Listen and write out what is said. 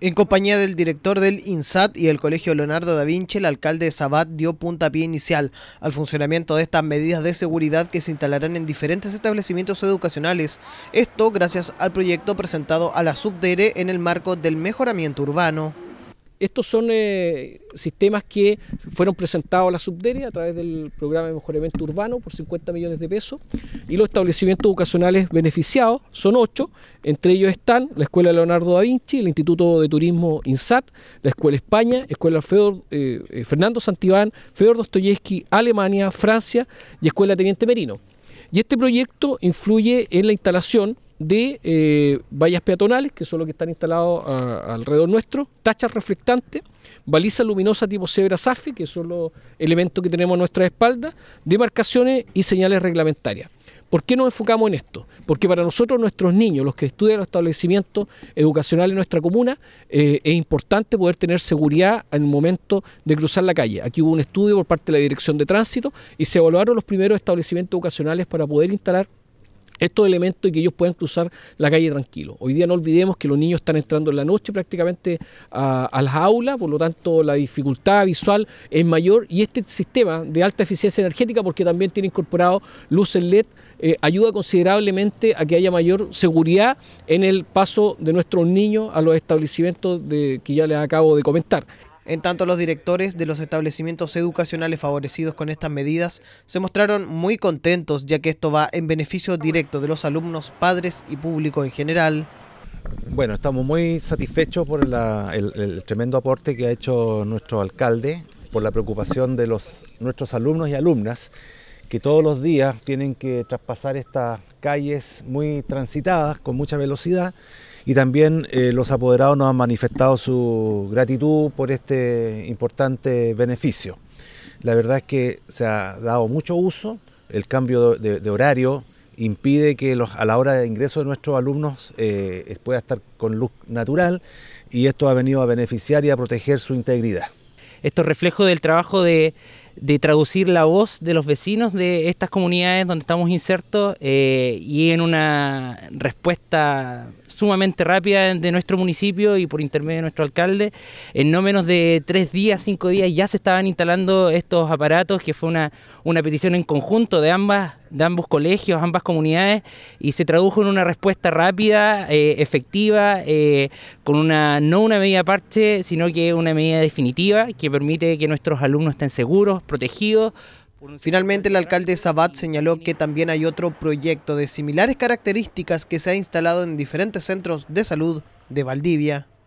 En compañía del director del INSAT y el Colegio Leonardo da Vinci, el alcalde de Sabat dio puntapié inicial al funcionamiento de estas medidas de seguridad que se instalarán en diferentes establecimientos educacionales. Esto gracias al proyecto presentado a la subdere en el marco del mejoramiento urbano estos son eh, sistemas que fueron presentados a la Subdere a través del programa de mejoramiento urbano por 50 millones de pesos y los establecimientos educacionales beneficiados son ocho, entre ellos están la Escuela Leonardo da Vinci, el Instituto de Turismo INSAT, la Escuela España, Escuela eh, eh, Fernando Santibán, Fedor Dostoyevsky, Alemania, Francia y Escuela Teniente Merino. Y este proyecto influye en la instalación de eh, vallas peatonales, que son los que están instalados alrededor nuestro, tachas reflectantes, baliza luminosa tipo cebra safi, que son los elementos que tenemos a nuestra espalda, demarcaciones y señales reglamentarias. ¿Por qué nos enfocamos en esto? Porque para nosotros, nuestros niños, los que estudian los establecimientos educacionales en nuestra comuna, eh, es importante poder tener seguridad en el momento de cruzar la calle. Aquí hubo un estudio por parte de la Dirección de Tránsito y se evaluaron los primeros establecimientos educacionales para poder instalar estos elementos y que ellos puedan cruzar la calle tranquilo. Hoy día no olvidemos que los niños están entrando en la noche prácticamente a, las aulas, por lo tanto la dificultad visual es mayor y este sistema de alta eficiencia energética, porque también tiene incorporado luces LED, eh, ayuda considerablemente a que haya mayor seguridad en el paso de nuestros niños a los establecimientos de, que ya les acabo de comentar. En tanto, los directores de los establecimientos educacionales favorecidos con estas medidas se mostraron muy contentos, ya que esto va en beneficio directo de los alumnos, padres y público en general. Bueno, estamos muy satisfechos por el, tremendo aporte que ha hecho nuestro alcalde, por la preocupación de los, nuestros alumnos y alumnas que todos los días tienen que traspasar estas calles muy transitadas con mucha velocidad y también eh, los apoderados nos han manifestado su gratitud por este importante beneficio. La verdad es que se ha dado mucho uso, el cambio de, horario impide que a la hora de ingreso de nuestros alumnos eh, eh, pueda estar con luz natural y esto ha venido a beneficiar y a proteger su integridad. Esto es reflejo del trabajo de, de traducir la voz de los vecinos de estas comunidades donde estamos insertos eh, y en una respuesta sumamente rápida de nuestro municipio y por intermedio de nuestro alcalde. En no menos de tres días, cinco días ya se estaban instalando estos aparatos, que fue una, una petición en conjunto de ambas de ambos colegios, ambas comunidades, y se tradujo en una respuesta rápida, eh, efectiva, eh, con una no una medida parche, sino que una medida definitiva que permite que nuestros alumnos estén seguros, protegidos. Finalmente, el alcalde Sabat señaló que también hay otro proyecto de similares características que se ha instalado en diferentes centros de salud de Valdivia.